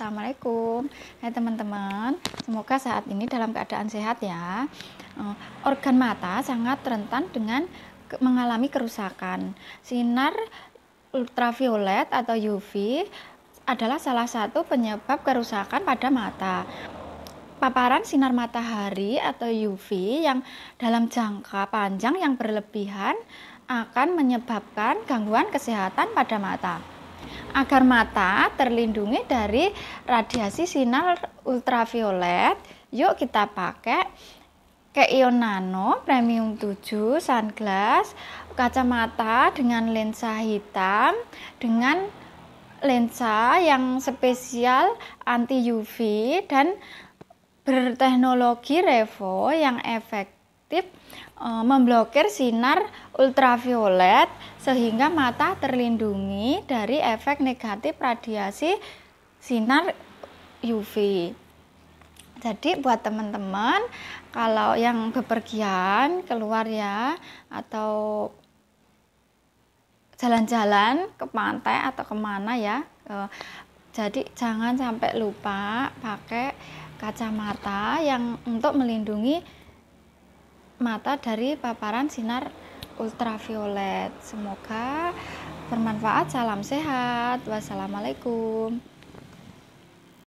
Assalamualaikum. Hai teman-teman, semoga saat ini dalam keadaan sehat ya. Eh, organ mata sangat rentan dengan mengalami kerusakan. Sinar ultraviolet atau UV adalah salah satu penyebab kerusakan pada mata. Paparan sinar matahari atau UV yang dalam jangka panjang yang berlebihan akan menyebabkan gangguan kesehatan pada mata agar mata terlindungi dari radiasi sinar ultraviolet. Yuk kita pakai Keion Nano Premium 7 sunglass, kacamata dengan lensa hitam dengan lensa yang spesial anti UV dan berteknologi revo yang efektif efektif e, eh, memblokir sinar ultraviolet sehingga mata terlindungi dari efek negatif radiasi sinar UV. Jadi buat teman-teman kalau yang bepergian keluar ya atau jalan-jalan ke pantai atau kemana ya e, jadi jangan sampai lupa pakai kacamata yang untuk melindungi mata dari paparan sinar ultraviolet. Semoga bermanfaat. Salam sehat. Wassalamualaikum.